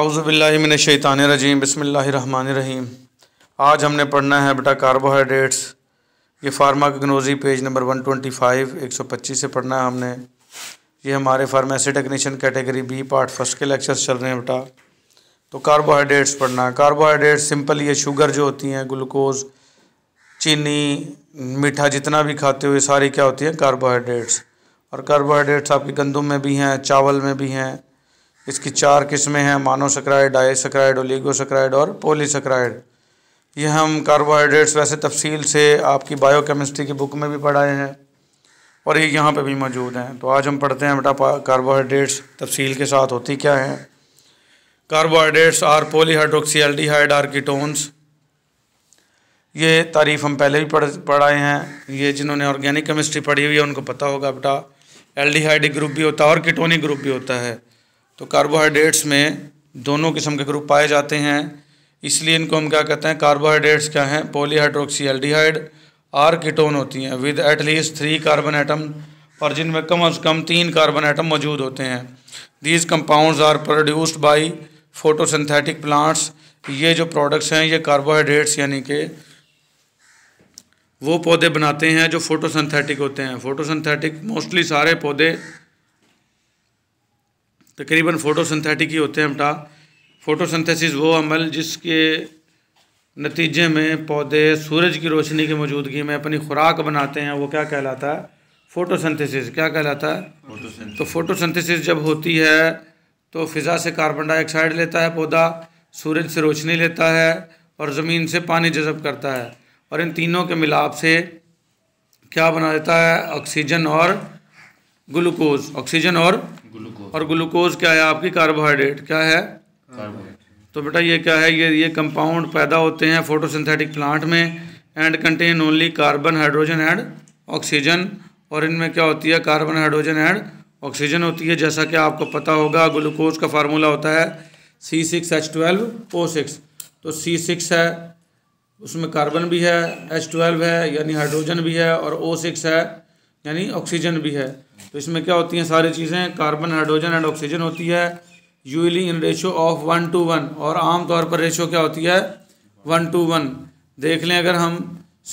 अवज़बिल्लिमिनशैतानरजीम बसमीम आज हमने पढ़ना है बेटा कार्बोहाइड्रेट्स ये फार्माकनोजी पेज नंबर 125 125 से पढ़ना है हमने ये हमारे pharmacy technician category B part first के लेक्चर्स चल रहे हैं बेटा तो कार्बोहाइड्रेट्स पढ़ना है कार्बोहाइड्रेट सिंपल ये शुगर जो होती हैं ग्लूकोज चीनी मीठा जितना भी खाते हुए सारी क्या होती हैं कार्बोहाइड्रेट्स और कार्बोहाइड्रेट्स आपके गंदम में भी हैं चावल में भी हैं इसकी चार किस्में हैं मानोसक्राइड डाइसक्राइड ओलीगोसक्राइड और पोलीसक्राइड ये हम कार्बोहाइड्रेट्स वैसे तफसील से आपकी बायोकेमिस्ट्री की बुक में भी पढ़ाए हैं और ये यहाँ पे भी मौजूद हैं तो आज हम पढ़ते हैं बेटा कार्बोहाइड्रेट्स तफसील के साथ होती क्या हैं कार्बोहाइड्रेट्स आर हाइड आर कीटोन्स ये तारीफ़ हम पहले भी पढ़ पढ़ाए हैं ये जिन्होंने ऑर्गेनिक केमिस्ट्री पढ़ी हुई है उनको पता होगा बेटा एल्डिहाइड ग्रुप भी होता है और कीटोनिक ग्रुप भी होता है तो कार्बोहाइड्रेट्स में दोनों किस्म के ग्रुप पाए जाते हैं इसलिए इनको हम क्या कहते हैं कार्बोहाइड्रेट्स क्या हैं पोलीहाइड्रोक्सी एल्डिहाइड आर कीटोन होती हैं with at least three carbon item और जिनमें कम अज़ कम तीन कार्बन आइटम मौजूद होते हैं these compound are produced by photosynthetic plants ये जो प्रोडक्ट्स हैं ये कार्बोहाइड्रेट्स यानी कि वो पौधे बनाते हैं जो फोटोसिंथेटिक होते हैं फोटोसिंथेटिक मोस्टली सारे पौधे तकरीबन फ़ोटोसिंथेटिक ही होते हैं बेटा फ़ोटोसिंथेसिस वो अमल जिसके नतीजे में पौधे सूरज की रोशनी की मौजूदगी में अपनी खुराक बनाते हैं वो क्या कहलाता है फ़ोटोसिंथेसिस क्या कहलाता है तो फ़ोटोसिंथेसिस जब होती है तो फ़िज़ा से कार्बन डाइऑक्साइड लेता है पौधा सूरज से रोशनी लेता है और ज़मीन से पानी जज़ब करता है और इन तीनों के मिलाप से क्या बना देता है ऑक्सीजन और ग्लूकोज ऑक्सीजन और और ग्लूकोज क्या है आपकी कार्बोहाइड्रेट क्या है तो बेटा ये क्या है ये ये कंपाउंड पैदा होते हैं फोटोसिंथेटिक प्लांट में and contain only carbon hydrogen and oxygen और इनमें क्या होती है कार्बन हाइड्रोजन एंड ऑक्सीजन होती है जैसा कि आपको पता होगा ग्लूकोज का फार्मूला होता है C six H twelve O six तो सी सिक्स है उसमें कार्बन भी है एच ट्वेल्व है यानी हाइड्रोजन भी है और ओ सिक्स है यानी ऑक्सीजन भी है तो इसमें क्या होती हैं सारी चीज़ें कार्बन हाइड्रोजन एंड ऑक्सीजन होती है usually in ratio of one two one और आम तौर पर रेशो क्या होती है वन टू वन देख लें अगर हम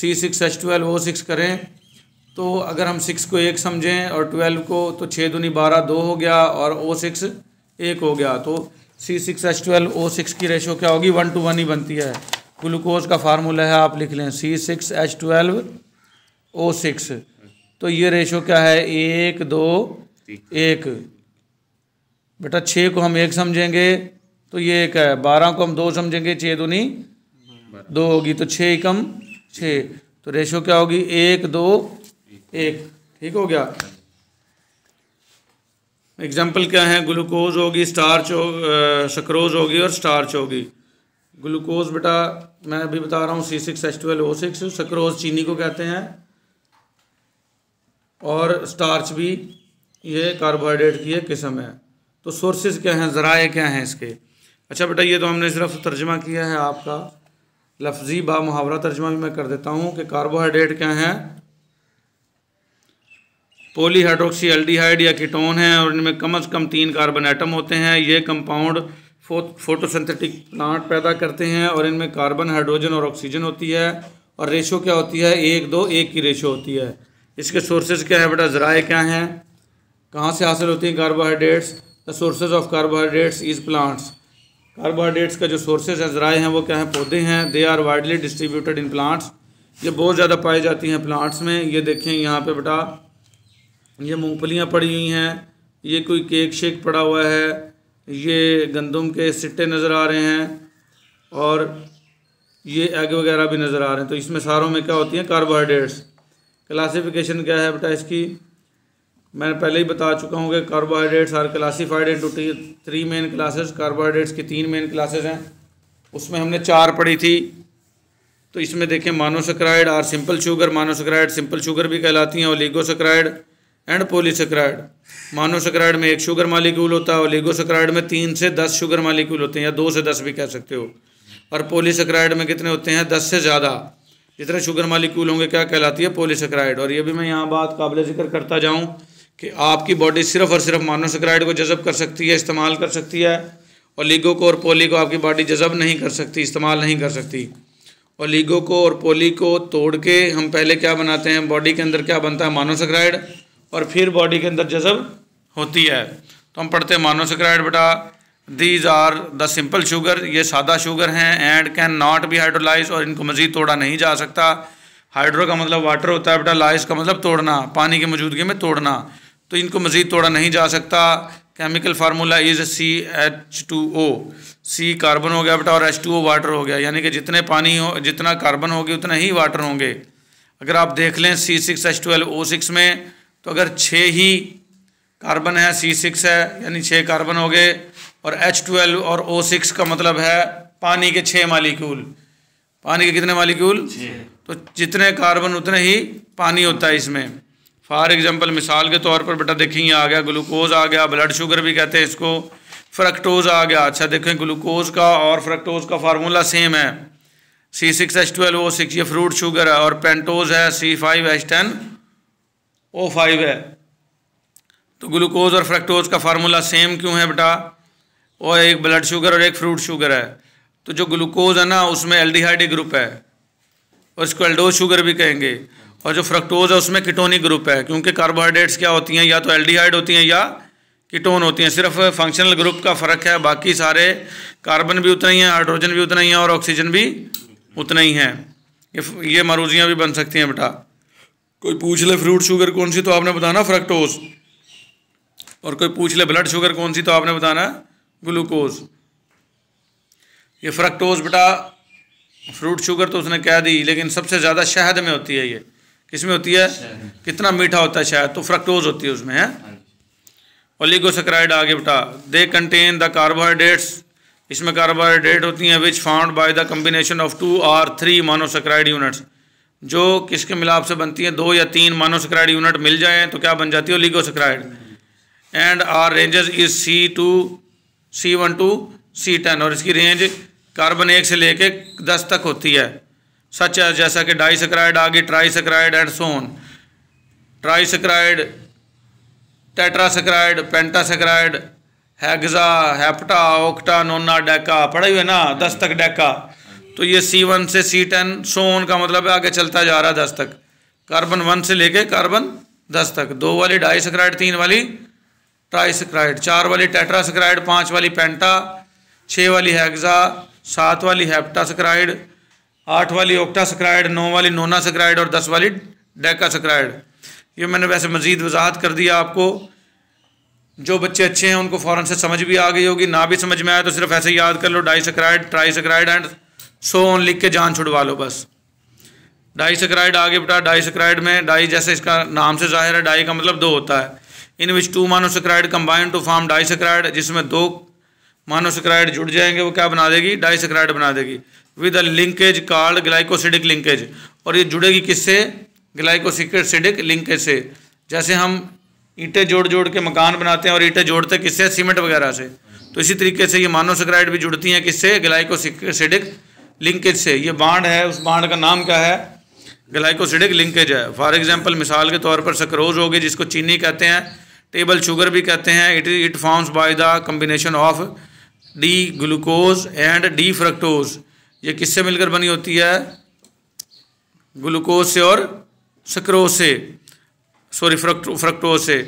C six H twelve O six करें तो अगर हम सिक्स को एक समझें और ट्वेल्व को तो छः दूनी बारह दो हो गया और ओ सिक्स एक हो गया तो C six H twelve O six की रेशो क्या होगी वन टू वन ही बनती है ग्लूकोज का फार्मूला है आप लिख लें C six H twelve O six तो ये रेशो क्या है एक दो एक बेटा छः को हम एक समझेंगे तो ये एक है बारह को हम दो समझेंगे छः नहीं दो होगी तो छः कम छः तो रेशो क्या होगी एक दो एक ठीक हो गया एग्जाम्पल क्या है ग्लूकोज होगी स्टार्च हो शक्रोज होगी और स्टार्च होगी ग्लूकोज बेटा मैं अभी बता रहा हूँ C six H twelve O six sucrose चीनी को कहते हैं और स्टार्च भी ये कार्बोहाइड्रेट की एक किस्म है तो सोर्सेज क्या हैं ज़राए क्या हैं इसके अच्छा बेटा ये तो हमने सिर्फ तर्जमा किया है आपका लफ्जी बा मुहावरा तर्जमा भी मैं कर देता हूँ कि कार्बोहाइड्रेट क्या है पोलीहाइड्रोक्सी एल्डिहाइड या कीटोन है और इनमें कम अज़ कम तीन कार्बन एटम होते हैं ये कंपाउंड फो फोटोसिंथेटिक प्लांट पैदा करते हैं और इनमें कार्बन हाइड्रोजन और ऑक्सीजन होती है और रेशो क्या होती है एक दो एक की रेशो होती है इसके सोर्सेज क्या है बेटा ज़राए क्या हैं कहाँ से हासिल होती हैं carbohydrates the sources of carbohydrates is plants carbohydrates का जो सोर्सेज है ज़राए हैं वो क्या हैं पौधे हैं they are widely distributed in plants ये बहुत ज़्यादा पाई जाती हैं प्लांट्स में ये देखें यहाँ पर बेटा ये मूँगफलियाँ पड़ी हुई हैं ये कोई केक शेक पड़ा हुआ है ये गंदम के सिट्टे नज़र आ रहे हैं और ये एग वगैरह भी नज़र आ रहे हैं तो इसमें सारों में क्या होती हैं कार्बोहाइड्रेट्स क्लासिफिकेशन क्या है बेटा इसकी मैं पहले ही बता चुका हूँ कि carbohydrates are classified into three main classes carbohydrates की तीन मेन क्लासेस हैं उसमें हमने चार पढ़ी थी तो इसमें देखें मानोसक्राइड और simple sugar monosaccharide simple sugar भी कहलाती हैं ओलीगोसक्राइड एंड पोलीसक्राइड मानोसक्राइड में एक शुगर मालिक्यूल होता है ओलीगोसक्राइड में तीन से दस शुगर मालिक्यूल होते हैं या दो से दस भी कह सकते हो और पोलीसक्राइड में कितने होते हैं दस से ज़्यादा जितने शुगर मालिक्यूल होंगे क्या कहलाती है पोलिसक्राइड और ये भी मैं यहाँ बात काबिल जिक्र करता जाऊँ कि आपकी बॉडी सिर्फ और सिर्फ मानोसक्राइड को जज़ब कर सकती है इस्तेमाल कर सकती है और लीगो को और पोली को आपकी बॉडी जज़ब नहीं कर सकती इस्तेमाल नहीं कर सकती और लीगो को और पोली को तोड़ के हम पहले क्या बनाते हैं बॉडी के अंदर क्या बनता है मानोसक्राइड और फिर बॉडी के अंदर जज़ब होती है तो हम पढ़ते हैं मानोसक्राइड बेटा these are the simple sugar ये सादा शुगर हैं एंड कैन नॉट भी हाइड्रोलाइज और इनको मज़ीद तोड़ा नहीं जा सकता हाइड्रो का मतलब वाटर होता है बेटा लाइज का मतलब तोड़ना पानी की मौजूदगी में तोड़ना तो इनको मज़ीद तोड़ा नहीं जा सकता chemical formula is C H two O C carbon हो गया बेटा और एच टू ओ वाटर हो गया यानी कि जितने पानी हो जितना कार्बन होगी उतना ही वाटर होंगे अगर आप देख लें C six H twelve O six में तो अगर छः ही कार्बन है सी सिक्स है यानी छः कार्बन हो गए और H12 और O6 का मतलब है पानी के छः मालिक्यूल पानी के कितने मालिक्यूल तो जितने कार्बन उतने ही पानी होता है इसमें फॉर एग्ज़ाम्पल मिसाल के तौर पर बेटा देखेंगे आ गया ग्लूकोज आ गया ब्लड शुगर भी कहते हैं इसको फ्रक्टोज आ गया अच्छा देखें ग्लूकोज का और फ्रक्टोज का फार्मूला सेम है C six H twelve O six ये फ्रूट शुगर है और पेंटोज है C five H ten O five है तो ग्लूकोज और फ्रक्टोज का फार्मूला सेम क्यों है बेटा और एक ब्लड शुगर और एक फ्रूट शुगर है तो जो ग्लूकोज है ना उसमें एल्डिहाइडी ग्रुप है और इसको एल्डोज शुगर भी कहेंगे और जो फ्रक्टोज है उसमें किटोनिक ग्रुप है क्योंकि कार्बोहाइड्रेट्स क्या होती हैं या तो एल्डिहाइड होती हैं या किटोन होती हैं सिर्फ फंक्शनल ग्रुप का फ़र्क है बाकी सारे कार्बन भी उतना ही हैं हाइड्रोजन भी उतना ही है और ऑक्सीजन भी उतना ही है ये ये मारूजियाँ भी बन सकती हैं बेटा कोई पूछ ले फ्रूट शुगर कौन सी तो आपने बताना फ्रक्टोज और कोई पूछ ले ब्लड शुगर कौन सी तो आपने बताना ग्लूकोज ये फ्रक्टोज बेटा फ्रूट शुगर तो उसने कह दी लेकिन सबसे ज़्यादा शहद में होती है ये किस में होती है कितना मीठा होता है शहद तो फ्रक्टोज होती है उसमें है ओलिगोसक्राइड हाँ आगे बेटा दे कंटेन द कार्बोहाइड्रेट्स इसमें कार्बोहाइड्रेट होती हैं which found by the combination of two or three monosaccharide units जो किसके मिलाप से बनती है दो या तीन मानोसक्राइड यूनिट मिल जाए तो क्या बन जाती है oligosaccharide and are ranges is C two C one to C ten और इसकी रेंज कार्बन एक से लेके दस तक होती है सच है जैसा कि डाई सक्राइड आगे saccharide and so on trisaccharide saccharide pentasaccharide hexa hepta octa nona deca पढ़ा हुए ना दस तक डेका तो ये सी वन से सी टेन सोन का मतलब है आगे चलता जा रहा है दस तक कार्बन वन से लेके कार्बन दस तक दो वाली डाई सक्राइड तीन वाली ट्राइसक्राइड चार वाली टेट्रासक्राइड पाँच वाली पेंटा छः वाली हैगजा सात वाली हैप्टासक्राइड आठ वाली ओक्टासक्राइड नौ वाली नोनासक्राइड और दस वाली डेकासक्राइड ये मैंने वैसे मज़ीद वजाहत कर दिया आपको जो बच्चे अच्छे हैं उनको फ़ौरन से समझ भी आ गई होगी ना भी समझ में आए तो सिर्फ ऐसे याद कर लो डाइसक्राइड ट्राइसक्राइड एंड सो ऑन लिख के जान छुड़वा लो बस डाइसक्राइड आगे बेटा डाइसक्राइड में डाई जैसे इसका नाम से ज़ाहिर है डाई का मतलब दो होता है in which two monosaccharide combine to form disaccharide जिसमें दो मानोसक्राइड जुड़ जाएंगे वो क्या बना देगी डाइसक्राइड बना देगी with a linkage called glycosidic linkage और ये जुड़ेगी किससे ग्लाइकोसिक्रसिडिक लिंकेज से जैसे हम ईंटें जोड़ जोड़ के मकान बनाते हैं और ईंटें जोड़ते किससे सीमेंट वगैरह से तो इसी तरीके से ये मानोसक्राइड भी जुड़ती हैं किससे ग्लाइकोसिक्रसिडिक लिंकेज से ये बाड है उस बाढ़ का नाम क्या है ग्लाइकोसिडिक लिंकेज है फॉर एग्जाम्पल मिसाल के तौर पर सक्रोज होगी जिसको चीनी कहते हैं टेबल शुगर भी कहते हैं it it forms by the combination of D glucose and D fructose ये किससे मिलकर बनी होती है ग्लूकोज से और सक्रोज से सॉरी फ्रक्टोज से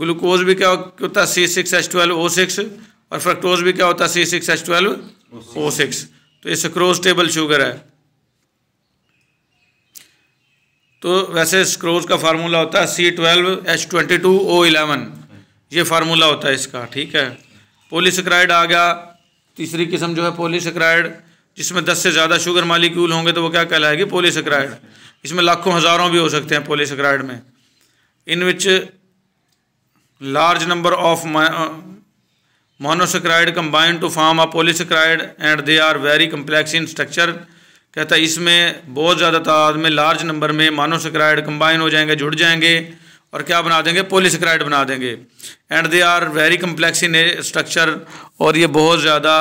ग्लूकोज भी क्या होता है C six H twelve O six और फ्रक्टोज भी क्या होता है C six H twelve O six तो ये सक्रोज टेबल शुगर है तो वैसे स्क्रोज का फार्मूला होता है C twelve H twenty two O eleven ये फार्मूला होता है इसका ठीक है पोलिसक्राइड आ गया तीसरी किस्म जो है पोलिसक्राइड जिसमें दस से ज़्यादा शुगर मालिक्यूल होंगे तो वो क्या कहलाएगी पोलिसक्राइड इसमें लाखों हज़ारों भी हो सकते हैं पोलिसक्राइड में in which large number of monosaccharide combine to form a polysaccharide and they are very complex in structure कहता है इसमें बहुत ज़्यादा तादाद में लार्ज नंबर में मानो सक्राइड कंबाइन हो जाएंगे जुड़ जाएंगे और क्या बना देंगे पोलिसक्राइड बना देंगे and they are very complex in structure और ये बहुत ज़्यादा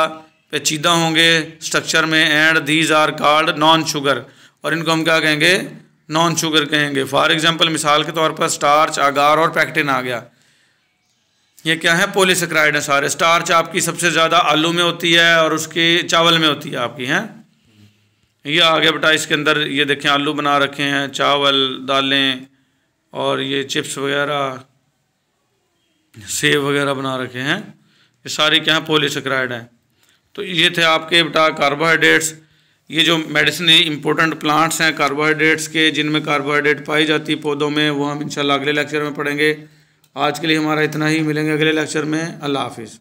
पेचीदा होंगे स्ट्रक्चर में and these are called non sugar और इनको हम क्या कहेंगे नॉन शुगर कहेंगे फॉर एग्जाम्पल मिसाल के तौर पर स्टार्च आगार और पैक्टिन आ गया ये क्या है पोलिसक्राइड है सारे स्टार्च आपकी सबसे ज़्यादा आलू में होती है और उसकी चावल में होती है आपकी हैं ये आगे बेटा इसके अंदर ये देखें आलू बना रखे हैं चावल दालें और ये चिप्स वगैरह सेब वगैरह बना रखे हैं ये सारे क्या हैं पोलिसक्राइड हैं तो ये थे आपके बेटा कार्बोहाइड्रेट्स ये जो मेडिसिन इंपॉर्टेंट प्लांट्स हैं कार्बोहाइड्रेट्स के जिनमें कार्बोहाइड्रेट पाई जाती है पौधों में वो हम इंशाल्लाह अगले लेक्चर में पढ़ेंगे आज के लिए हमारा इतना ही मिलेंगे अगले लेक्चर में अल्लाह हाफिज़